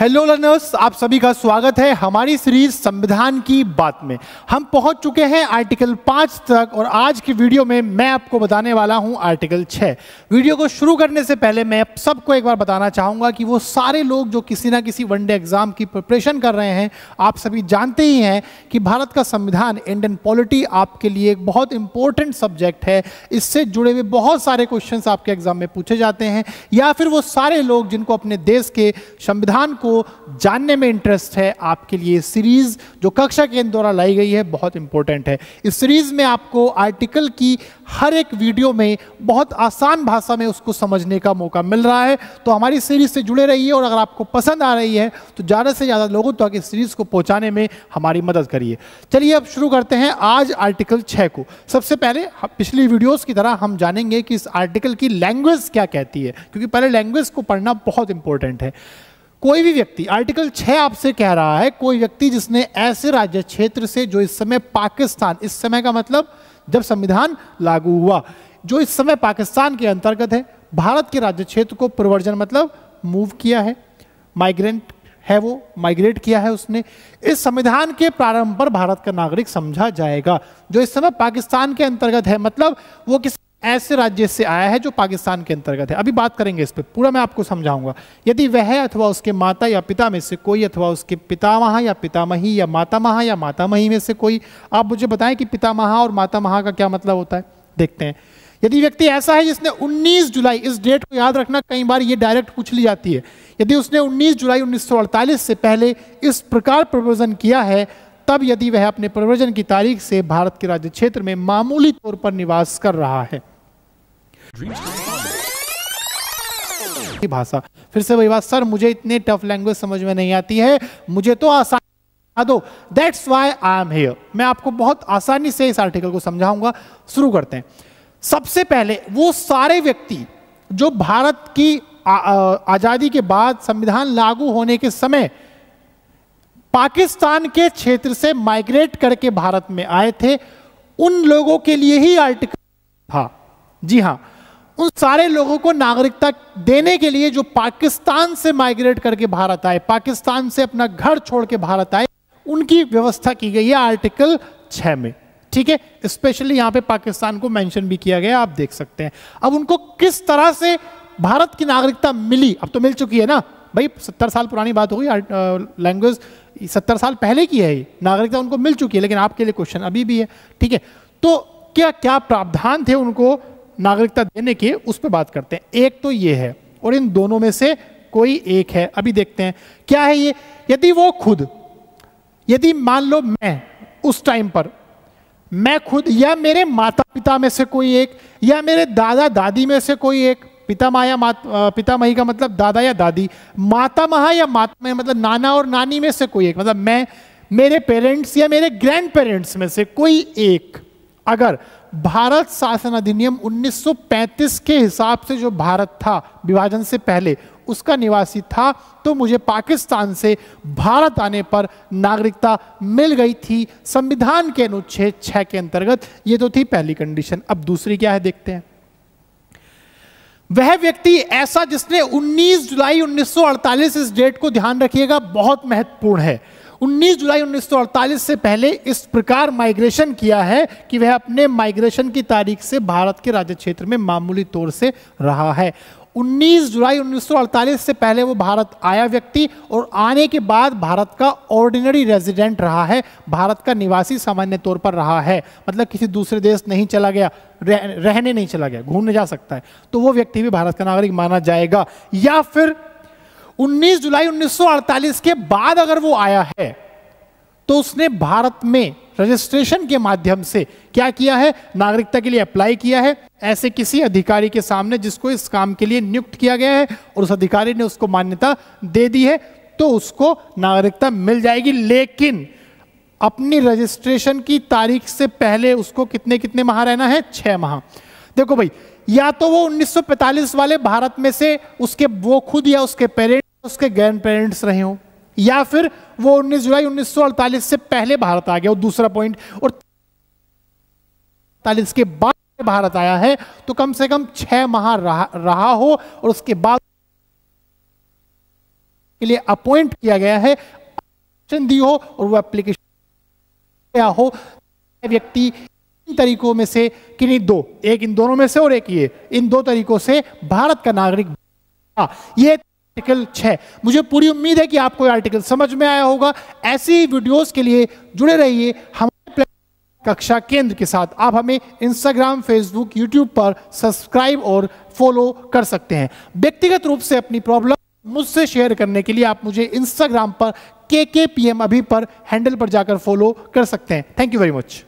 hello learners आप सभी का स्वागत है हमारी सीरीज संविधान की बात में हम पहुंच चुके हैं आर्टिकल पाँच तक और आज की वीडियो में मैं आपको बताने वाला हूं आर्टिकल छः वीडियो को शुरू करने से पहले मैं आप सबको एक बार बताना चाहूंगा कि वो सारे लोग जो किसी ना किसी वनडे एग्जाम की प्रिपरेशन कर रहे हैं आप सभी जानते ही हैं कि भारत का संविधान इंडियन पॉलिटी आपके लिए एक बहुत इंपॉर्टेंट सब्जेक्ट है इससे जुड़े हुए बहुत सारे क्वेश्चन आपके एग्जाम में पूछे जाते हैं या फिर वो सारे लोग जिनको अपने देश के संविधान को आपको जानने में इंटरेस्ट है आपके लिए सीरीज जो कक्षा केंद्र द्वारा लाई गई है बहुत इंपॉर्टेंट है इस सीरीज में आपको आर्टिकल की हर एक वीडियो में बहुत आसान भाषा में उसको समझने का मौका मिल रहा है तो हमारी सीरीज से जुड़े रहिए और अगर आपको पसंद आ रही है तो ज़्यादा से ज़्यादा लोगों तक तो इस सीरीज को पहुँचाने में हमारी मदद करिए चलिए अब शुरू करते हैं आज आर्टिकल छः को सबसे पहले पिछली वीडियोज़ की तरह हम जानेंगे कि इस आर्टिकल की लैंग्वेज क्या कहती है क्योंकि पहले लैंग्वेज को पढ़ना बहुत इंपॉर्टेंट है कोई भी व्यक्ति आर्टिकल 6 आपसे कह रहा है कोई व्यक्ति जिसने ऐसे राज्य क्षेत्र से जो इस समय पाकिस्तान इस समय का मतलब जब संविधान लागू हुआ जो इस समय पाकिस्तान के अंतर्गत है भारत के राज्य क्षेत्र को प्रवर्जन मतलब मूव किया है माइग्रेंट है वो माइग्रेट किया है उसने इस संविधान के प्रारंभ पर भारत का नागरिक समझा जाएगा जो इस समय पाकिस्तान के अंतर्गत है मतलब वो किस ऐसे राज्य से आया है जो पाकिस्तान के अंतर्गत है अभी बात करेंगे इस पर पूरा मैं आपको समझाऊंगा यदि वह अथवा उसके माता या पिता में से कोई अथवा उसके पितामह या पितामही या मातामह या मातामही में से कोई आप मुझे बताएं कि पितामह और मातामह का क्या मतलब होता है देखते हैं यदि व्यक्ति ऐसा है जिसने 19 जुलाई इस डेट को याद रखना कई बार ये डायरेक्ट पूछ ली जाती है यदि उसने 19 जुलाई 1948 से पहले इस प्रकार प्रपोजन किया है तब यदि वह अपने प्रवचन की तारीख से भारत के राज्य क्षेत्र में मामूली तौर पर निवास कर रहा है भाषा फिर से वही बात सर मुझे इतने टफ लैंग्वेज समझ में नहीं आती है मुझे तो आसान दो that's why I am here मैं आपको बहुत आसानी से इस आर्टिकल को समझाऊंगा शुरू करते हैं सबसे पहले वो सारे व्यक्ति जो भारत की आज़ादी के बाद संविधान लागू होने के समय पाकिस्तान के क्षेत्र से माइग्रेट करके भारत में आए थे उन लोगों के लिए ही आर्टिकल था जी हाँ उन सारे लोगों को नागरिकता देने के लिए जो पाकिस्तान से माइग्रेट करके भारत आए पाकिस्तान से अपना घर छोड़ के भारत आए उनकी व्यवस्था की गई है आर्टिकल छह में ठीक है स्पेशली यहां पे पाकिस्तान को मेंशन भी किया गया आप देख सकते हैं अब उनको किस तरह से भारत की नागरिकता मिली अब तो मिल चुकी है ना भाई सत्तर साल पुरानी बात हो गई लैंग्वेज सत्तर साल पहले की है नागरिकता उनको मिल चुकी है लेकिन आपके लिए क्वेश्चन अभी भी है ठीक है तो क्या क्या प्रावधान थे उनको नागरिकता देने के उस पर बात करते हैं एक तो ये है और इन दोनों में से कोई एक है अभी देखते हैं क्या है ये यदि वो खुद यदि मान लो मैं उस टाइम पर मैं खुद या मेरे माता पिता में से कोई एक या मेरे दादा दादी में से कोई एक पितामह या मात पितामही का मतलब दादा या दादी मातामह या माता मतलब नाना और नानी में से कोई एक मतलब मैं मेरे पेरेंट्स या मेरे ग्रैंड पेरेंट्स में से कोई एक अगर भारत शासन अधिनियम 1935 के हिसाब से जो भारत था विभाजन से पहले उसका निवासी था तो मुझे पाकिस्तान से भारत आने पर नागरिकता मिल गई थी संविधान के अनुच्छेद छः के अंतर्गत ये तो थी पहली कंडीशन अब दूसरी क्या है देखते हैं वह व्यक्ति ऐसा जिसने 19 जुलाई 1948 इस डेट को ध्यान रखिएगा बहुत महत्वपूर्ण है 19 जुलाई 1948 से पहले इस प्रकार माइग्रेशन किया है कि वह अपने माइग्रेशन की तारीख से भारत के राज्य क्षेत्र में मामूली तौर से रहा है 19 जुलाई 1948 से पहले वो भारत आया व्यक्ति और आने के बाद भारत का ऑर्डिनरी रेजिडेंट रहा है भारत का निवासी सामान्य तौर पर रहा है मतलब किसी दूसरे देश नहीं चला गया रह, रहने नहीं चला गया घूमने जा सकता है तो वो व्यक्ति भी भारत का नागरिक माना जाएगा या फिर 19 जुलाई 1948 के बाद अगर वो आया है तो उसने भारत में रजिस्ट्रेशन के माध्यम से क्या किया है नागरिकता के लिए अप्लाई किया है ऐसे किसी अधिकारी के सामने जिसको इस काम के लिए नियुक्त किया गया है और उस अधिकारी ने उसको मान्यता दे दी है तो उसको नागरिकता मिल जाएगी लेकिन अपनी रजिस्ट्रेशन की तारीख से पहले उसको कितने कितने माह रहना है छः माह देखो भाई या तो वो 1945 वाले भारत में से उसके वो खुद या उसके पेरेंट्स उसके ग्रैंड पेरेंट्स रहे हों या फिर वो 19 जुलाई 1948 से पहले भारत आ गया और दूसरा पॉइंट और तालीस के बाद भारत आया है तो कम से कम छह माह रहा, रहा हो और उसके बाद के लिए अपॉइंट किया गया है दी हो और वो एप्लीकेशन गया हो व्यक्ति इन तरीकों में से कि नहीं दो एक इन दोनों में से और एक ये इन दो तरीकों से भारत का नागरिक ये आर्टिकल छः मुझे पूरी उम्मीद है कि आपको ये आर्टिकल समझ में आया होगा ऐसी वीडियोस के लिए जुड़े रहिए हमारे कक्षा केंद्र के साथ आप हमें इंस्टाग्राम फेसबुक यूट्यूब पर सब्सक्राइब और फॉलो कर सकते हैं व्यक्तिगत रूप से अपनी प्रॉब्लम मुझसे शेयर करने के लिए आप मुझे इंस्टाग्राम पर के के पी एम अभी पर हैंडल पर जाकर फॉलो कर सकते हैं थैंक यू वेरी मच